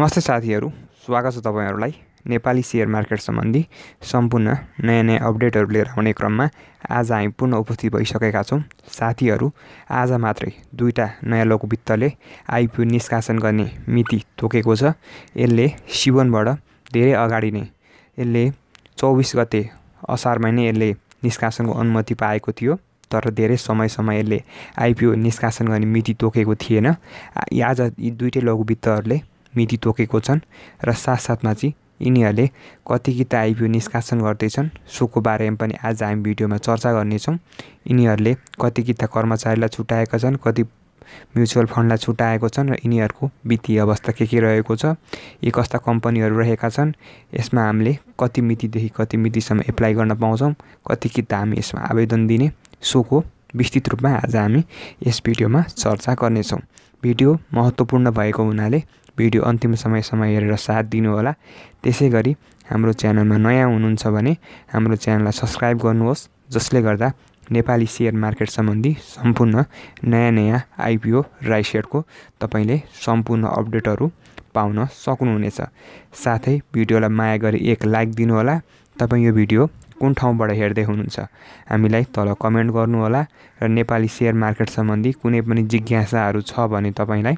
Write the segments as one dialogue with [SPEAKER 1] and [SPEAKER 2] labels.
[SPEAKER 1] नमस्ते साथीहरू स्वागत छ तपाईँहरूलाई नेपाली सेयर मार्केट सम्बन्धी सम्पूर्ण नयाँ नयाँ अपडेटहरू लिएर आउने क्रममा आज हामी पुनः उपस्थित भइसकेका छौँ साथीहरू आज मात्रै दुईवटा नयाँ लघुवित्तले आइपिओ निष्कासन गर्ने मिति तोकेको छ यसले सिवनबाट धेरै अगाडि नै यसले चौबिस गते असारमा नै यसले निष्कासनको अनुमति पाएको थियो तर धेरै समयसम्म यसले आइपिओ निष्कासन गर्ने मिति तोकेको थिएन आज यी दुइटै लघुवित्तहरूले मिति तोकेको छन् र साथसाथमा चाहिँ यिनीहरूले कति गीत आइपिओ निष्कासन गर्दैछन् सोको बारेमा पनि आज हामी भिडियोमा चर्चा गर्नेछौँ यिनीहरूले कति गीता कर्मचारीलाई छुट्याएका छन् कति म्युचुअल फन्डलाई छुट्याएको छन् र यिनीहरूको वित्तीय अवस्था के के रहेको छ यी कस्ता कम्पनीहरू रहेका छन् यसमा हामीले कति मितिदेखि कति मितिसम्म एप्लाई गर्न पाउँछौँ कति त हामी यसमा आवेदन दिने सोको विस्तृत रूपमा आज हामी यस भिडियोमा चर्चा गर्नेछौँ भिडियो महत्त्वपूर्ण भएको हुनाले भिडियो अन्तिम समयसम्म हेरेर साथ दिनुहोला त्यसै गरी हाम्रो च्यानलमा नयाँ हुनुहुन्छ भने हाम्रो च्यानललाई सब्सक्राइब गर्नुहोस् जसले गर्दा नेपाली सेयर मार्केट सम्बन्धी सम्पूर्ण नयाँ नयाँ आइपिओ राई सेयरको तपाईँले सम्पूर्ण अपडेटहरू पाउन सक्नुहुनेछ साथै भिडियोलाई माया गरी एक लाइक दिनुहोला तपाईँ यो भिडियो कुन ठाउँबाट हेर्दै हुनुहुन्छ हामीलाई तल कमेन्ट गर्नुहोला र नेपाली सेयर मार्केट सम्बन्धी कुनै पनि जिज्ञासाहरू छ भने तपाईँलाई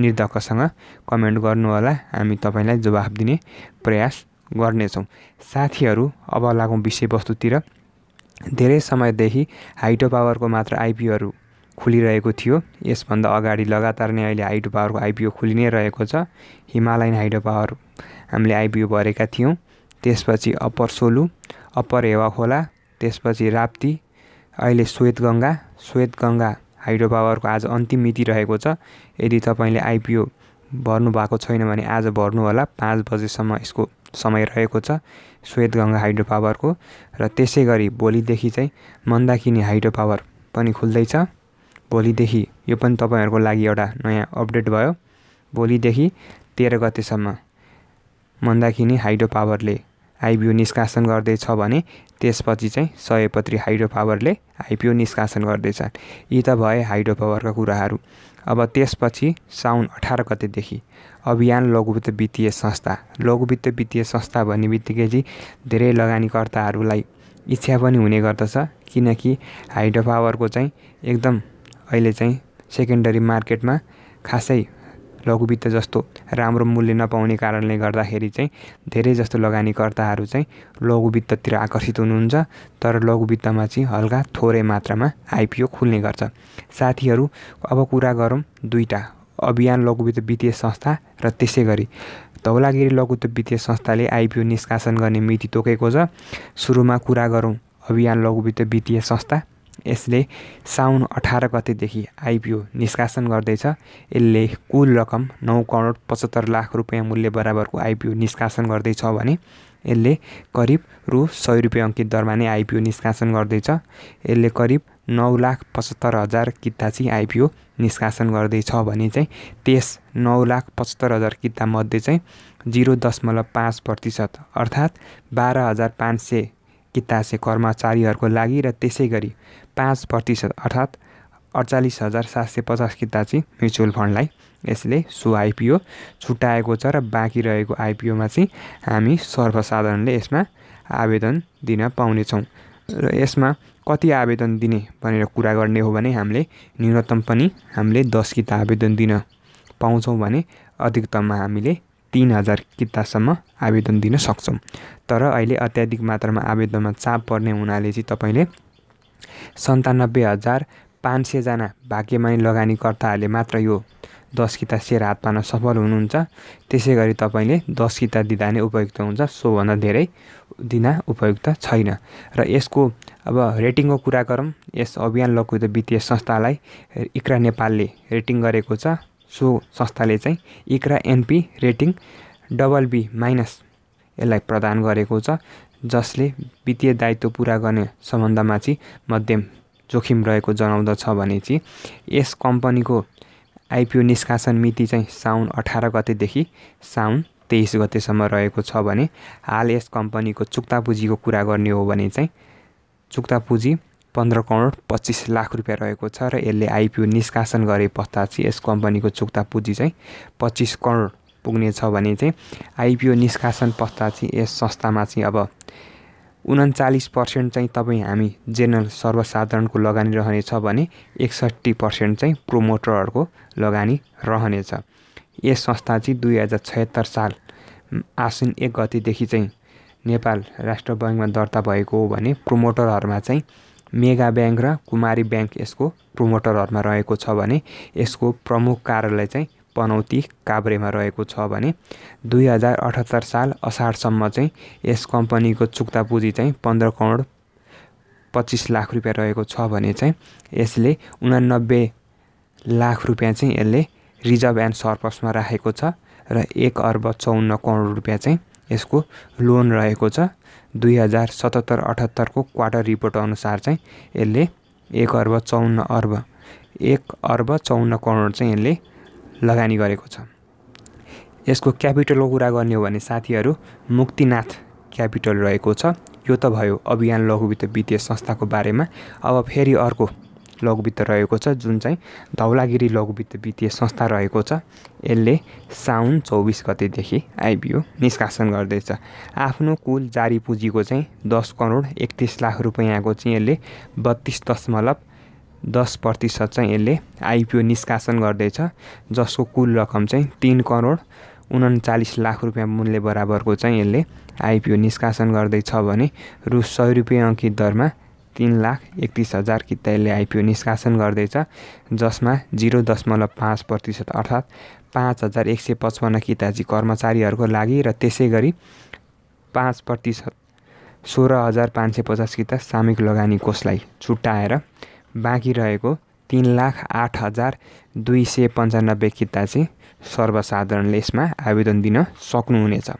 [SPEAKER 1] निर्धक्कसँग कमेन्ट गर्नुहोला हामी तपाईँलाई जवाफ दिने प्रयास गर्नेछौँ साथीहरू अब लागौँ विषयवस्तुतिर धेरै समयदेखि हाइड्रो पावरको मात्र आइपिओहरू खुलिरहेको थियो यसभन्दा अगाडि लगातार नै अहिले हाइड्रो पावरको आइपिओ खुलि नै रहेको छ हिमालयन हाइड्रो पावर हामीले आइपिओ भरेका थियौँ त्यसपछि अप्पर सोलु अप्पर हेवा खोला त्यसपछि राप्ती अहिले श्वेत गङ्गा श्वेत गङ्गा हाइड्रो पावरको आज अन्तिम मिति रहेको छ यदि तपाईँले आइपिओ भर्नु भएको छैन भने आज भर्नुहोला पाँच बजेसम्म यसको समय रहेको छ श्वेत गङ्गा हाइड्रो पावरको र त्यसै गरी भोलिदेखि चाहिँ मन्दाकिनी हाइड्रो पावर पनि खुल्दैछ भोलिदेखि यो पनि तपाईँहरूको लागि एउटा नयाँ अपडेट भयो भोलिदेखि तेह्र गतेसम्म मन्दाकिनी हाइड्रो पावरले आइपिओ निष्कासन गर्दैछ भने त्यसपछि चाहिँ सयपत्री हाइड्रो पावरले आइपिओ निष्कासन गर्दैछ यी त भए हाइड्रो पावरका कुराहरू अब त्यसपछि साउन अठार गतेदेखि अभियान लघुवित्त वित्तीय संस्था लघुवित्त वित्तीय संस्था भन्ने बित्तिकै चाहिँ धेरै लगानीकर्ताहरूलाई इच्छा पनि हुने गर्दछ किनकि हाइड्रो पावरको चाहिँ एकदम अहिले चाहिँ सेकेन्डरी मार्केटमा खासै लघुवित्त जस्तो राम्रो मूल्य नपाउने कारणले गर्दाखेरि चाहिँ धेरै जस्तो लगानीकर्ताहरू चाहिँ लघुवित्ततिर आकर्षित हुनुहुन्छ तर लघुवित्तमा चाहिँ हल्का थोरै मात्रामा आइपिओ खुल्ने गर्छ साथीहरू अब कुरा गरौँ दुईवटा अभियान लघुवित्त वित्तीय संस्था र त्यसै गरी धौलागिरी लघुवित्त वित्तीय संस्थाले आइपिओ निष्कासन गर्ने मिति तोकेको छ सुरुमा कुरा गरौँ अभियान लघुवित्त वित्तीय संस्था यसले साउन अठार गतेदेखि आइपिओ निष्कासन गर्दैछ यसले कुल रकम नौ करोड पचहत्तर लाख रुपियाँ मूल्य बराबरको आइपिओ निष्कासन गर्दैछ भने यसले करिब रु सय रुपियाँ अङ्कित दरमा नै आइपिओ निष्कासन गर्दैछ यसले करिब नौ लाख पचहत्तर हजार किता चाहिँ आइपिओ निष्कासन गर्दैछ भने चाहिँ त्यस नौ लाख पचहत्तर हजार मध्ये चाहिँ जिरो दशमलव पाँच प्रतिशत अर्थात् बाह्र हजार पाँच सय किता चाहिँ कर्मचारीहरूको लागि र त्यसै गरी पाँच प्रतिशत अर्थात् अडचालिस हजार सात सय पचास किता चाहिँ म्युचुअल फन्डलाई यसले सो आइपिओ छुट्याएको छ र बाँकी रहेको आइपिओमा चाहिँ हामी सर्वसाधारणले यसमा आवेदन दिन पाउनेछौँ र यसमा कति आवेदन दिने भनेर कुरा गर्ने हो भने हामीले न्यूनतम पनि हामीले दस किता आवेदन दिन पाउँछौँ भने अधिकतममा हामीले तिन हजार कितासम्म आवेदन दिन सक्छौँ तर अहिले अत्याधिक मात्रामा आवेदनमा चाप पर्ने हुनाले चाहिँ तपाईँले सन्तानब्बे हजार पाँच सयजना भाग्यमानी लगानीकर्ताहरूले मात्र यो दस किता सेयर हात पार्न सफल हुनुहुन्छ त्यसै गरी तपाईँले दस किता दिँदा नै उपयुक्त हुन्छ सोभन्दा धेरै दिन उपयुक्त छैन र यसको अब रेटिङको कुरा गरौँ यस अभियान लकुद वित्तीय संस्थालाई इक्रा नेपालले रेटिङ गरेको छ सो संस्थाले चाहिँ ICRA NP rating double B minus यसलाई प्रदान गरेको छ जसले वित्तीय दायित्व पुरा गर्ने सम्बन्धमा चाहिँ मध्यम जोखिम रहेको जनाउँदछ भने चाहिँ यस कम्पनीको आइपिओ निष्कासन मिति चाहिँ साउन अठार गतेदेखि साउन तेइस गतेसम्म रहेको छ भने हाल यस कम्पनीको चुक्ता पुँजीको कुरा गर्ने हो भने चाहिँ चुक्ता पुँजी पन्ध्र करोड पच्चिस लाख रुपियाँ रहेको छ र यसले आइपिओ निष्कासन गरे पश्चात चाहिँ यस कम्पनीको चुक्ता पुँजी चाहिँ पच्चिस करोड पुग्नेछ भने चाहिँ आइपिओ निष्कासन पश्चात चाहिँ यस संस्थामा चाहिँ अब उन्चालिस पर्सेन्ट चाहिँ तपाईँ हामी जेनरल सर्वसाधारणको लगानी रहनेछ भने एकसट्ठी पर्सेन्ट चाहिँ प्रोमोटरहरूको लगानी रहनेछ यस संस्था चाहिँ दुई हजार छत्तर साल आसिन एक गतिदेखि चाहिँ नेपाल राष्ट्र ब्याङ्कमा दर्ता भएको हो भने प्रोमोटरहरूमा चाहिँ मेगा ब्याङ्क र कुमारी ब्याङ्क यसको प्रोमोटरहरूमा रहेको छ भने यसको प्रमुख कार्यालय चाहिँ पनौती काभ्रेमा रहेको छ भने दुई हजार अठहत्तर साल असारसम्म चाहिँ यस कम्पनीको चुक्ता पुँजी चाहिँ पन्ध्र करोड पच्चिस लाख रुपियाँ रहेको छ भने चाहिँ यसले उनानब्बे लाख रुपियाँ चाहिँ यसले रिजर्भ एन्ड सर्पसमा राखेको छ र एक अर्ब चौन्न करोड रुपियाँ चाहिँ यसको लोन रहेको छ दुई हजार सतहत्तर अठहत्तरको क्वार्टर रिपोर्ट अनुसार चाहिँ यसले एक अर्ब चौन्न अर्ब एक अर्ब चौन्न करोड चाहिँ यसले लगानी गरेको छ यसको क्यापिटलको कुरा गर्ने हो भने साथीहरू मुक्तिनाथ क्यापिटल रहेको छ यो त भयो अभियान लघुवित्त वित्तीय संस्थाको बारेमा अब फेरि अर्को लघुवित्त रहेको छ जुन चाहिँ धौलागिरी लघुवित्त वित्तीय संस्था रहेको छ यसले साउन चौबिस गतेदेखि आइबिओ निष्कासन गर्दैछ आफ्नो कुल जारी पुँजीको चाहिँ दस करोड एकतिस लाख रुपियाँको चाहिँ यसले बत्तिस दशमलव दस प्रतिशत चाहिँ यसले आइपिओ निष्कासन गर्दैछ जसको कुल रकम चाहिँ तिन करोड उन्चालिस लाख रुपियाँ मूल्य बराबरको चाहिँ यसले आइपिओ निष्कासन गर्दैछ भने रु सय रुपियाँ अङ्कित दरमा तिन लाख एकतिस हजार किता यसले आइपिओ निष्कासन गर्दैछ जसमा जिरो दशमलव पाँच प्रतिशत अर्थात् पाँच हजार एक सय पचपन्न किताजी कर्मचारीहरूको लागि र त्यसै गरी पाँच प्रतिशत सोह्र हजार पाँच सय पचास किता सामूहिक लगानी कोषलाई छुट्याएर बाँकी रहेको तिन लाख आठ हजार दुई सय पन्चानब्बे किता चाहिँ सर्वसाधारणले यसमा आवेदन दिन सक्नुहुनेछ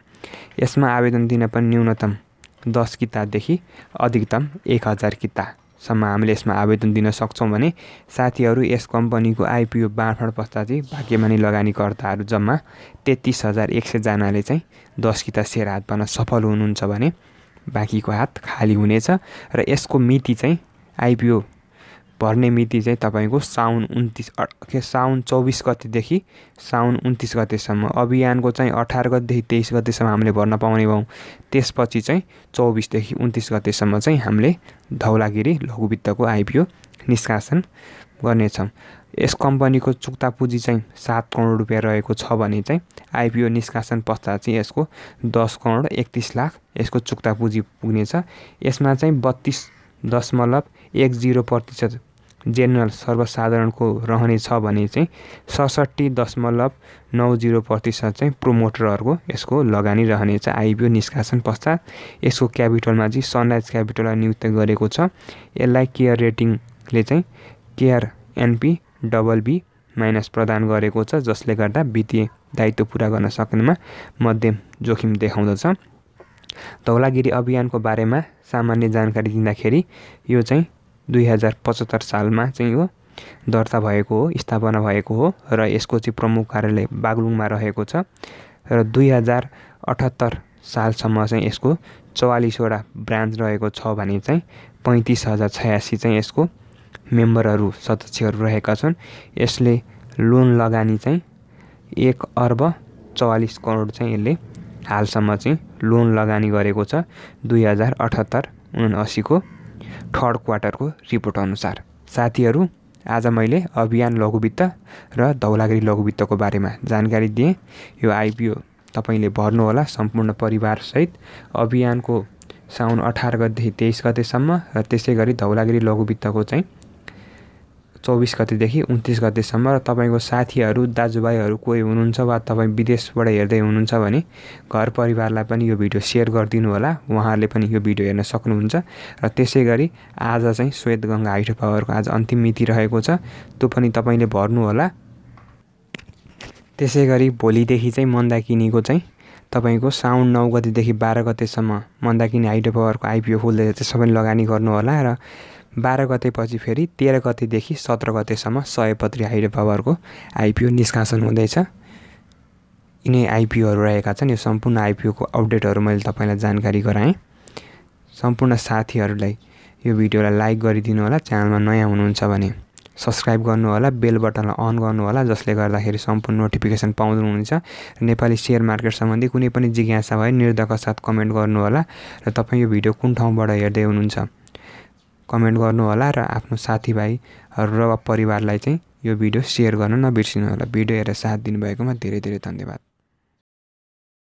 [SPEAKER 1] यसमा आवेदन दिन पनि न्यूनतम दस किताबदेखि अधिकतम एक हजार कितासम्म हामीले यसमा आवेदन दिन सक्छौँ भने साथीहरू यस कम्पनीको आइपिओ बाँडफाँड पस्दा चाहिँ भाग्यमानी लगानीकर्ताहरू जम्मा तेत्तिस हजार एक सयजनाले चाहिँ दस किता सेयर हात पार्न सफल हुनुहुन्छ भने बाँकीको हात खाली हुनेछ र यसको मिति चाहिँ आइपिओ भर्ने मिति चाहिँ तपाईँको साउन उन्तिस के साउन चौबिस गतिदेखि साउन उन्तिस गतेसम्म अभियानको चाहिँ अठार गतिदेखि तेइस गतेसम्म हामीले भर्न पाउने भयौँ त्यसपछि चाहिँ चौबिसदेखि उन्तिस गतेसम्म चाहिँ हामीले धौलागिरी लघुवित्तको आइपिओ निष्कासन गर्नेछौँ यस कम्पनीको चुक्ता पुँजी चाहिँ सात करोड रुपियाँ रहेको छ भने चाहिँ आइपिओ निष्कासन पश्चात चाहिँ यसको दस करोड एकतिस लाख यसको चुक्ता पुँजी पुग्नेछ यसमा चाहिँ बत्तिस दशमलव एक जिरो प्रतिशत जेनरल सर्वसाधारणको रहने छ भने चाहिँ सडसट्ठी दशमलव नौ जिरो प्रतिशत चाहिँ प्रोमोटरहरूको यसको लगानी रहनेछ आइबिओ निष्कासन पश्चात यसको क्यापिटलमा चाहिँ सनराइज क्यापिटललाई नियुक्त गरेको छ यसलाई केयर रेटिङले चाहिँ care NP double B minus प्रदान गरेको छ जसले गर्दा वित्तीय दायित्व पुरा गर्न सक्नेमा मध्यम जोखिम देखाउँदछ धौलागिरी अभियानको बारेमा सामान्य जानकारी दिँदाखेरि यो चाहिँ दुई हजार पचहत्तर सालमा चाहिँ यो दर्ता भएको हो स्थापना भएको हो र यसको चाहिँ प्रमुख कार्यालय बागलुङमा रहेको छ र दुई हजार अठहत्तर सालसम्म चाहिँ यसको चौवालिसवटा ब्रान्च रहेको छ भने चाहिँ पैँतिस हजार छयासी चाहिँ यसको मेम्बरहरू सदस्यहरू रहेका छन् यसले लोन लगानी चाहिँ एक अर्ब चौवालिस करोड चाहिँ यसले हालसम्म चाहिँ लोन लगानी गरेको छ दुई हजार अठहत्तर उनासीको थर्ड क्वार्टरको रिपोर्ट अनुसार साथीहरू आज मैले अभियान लघुवित्त र धौलागिरी लघुवित्तको बारेमा जानकारी दिएँ यो आइपिओ तपाईँले भर्नुहोला सम्पूर्ण परिवारसहित अभियानको साउन अठार गतेदेखि तेइस गतेसम्म र त्यसै गरी धौलागिरी लघुवित्तको चाहिँ चौबिस गतेदेखि उन्तिस गतेसम्म र तपाईँको साथीहरू दाजुभाइहरू कोही हुनुहुन्छ वा तपाईँ विदेशबाट हेर्दै हुनुहुन्छ भने घर परिवारलाई पनि यो भिडियो सेयर गरिदिनु होला उहाँहरूले पनि यो भिडियो हेर्न सक्नुहुन्छ र त्यसै गरी आज चाहिँ श्वेत गङ्गा हाइड्रो पावरको आज अन्तिम मिति रहेको छ त्यो पनि तपाईँले होला त्यसै गरी भोलिदेखि चाहिँ मन्दाकिनीको चाहिँ तपाईँको साउन नौ गतिदेखि बाह्र गतेसम्म मन्दाकिनी हाइड्रो पावरको आइपिओ खोल्दै चाहिँ सबैले लगानी गर्नुहोला र बाह्र गतेपछि फेरि तेह्र गतेदेखि सत्र गतेसम्म सयपत्री हाइड पावरको आइपिओ निष्कासन हुँदैछ यिनै आइपिओहरू रहेका छन् यो सम्पूर्ण आइपिओको अपडेटहरू मैले तपाईँलाई जानकारी गराएँ सम्पूर्ण साथीहरूलाई यो भिडियोलाई लाइक गरिदिनु होला च्यानलमा नयाँ हुनुहुन्छ भने सब्सक्राइब होला बेल बटनलाई अन गर्नु होला जसले गर्दाखेरि सम्पूर्ण नोटिफिकेसन पाउनुहुन्छ नेपाली सेयर मार्केट सम्बन्धी कुनै पनि जिज्ञासा भए निर्धक्क साथ कमेन्ट गर्नु होला र तपाईँ यो भिडियो कुन ठाउँबाट हेर्दै हुनुहुन्छ कमेन्ट गर्नुहोला र आफ्नो साथीभाइ र परिवारलाई चाहिँ यो भिडियो सेयर गर्न नबिर्सिनु होला भिडियो हेरेर साथ दिनुभएकोमा धेरै धेरै धन्यवाद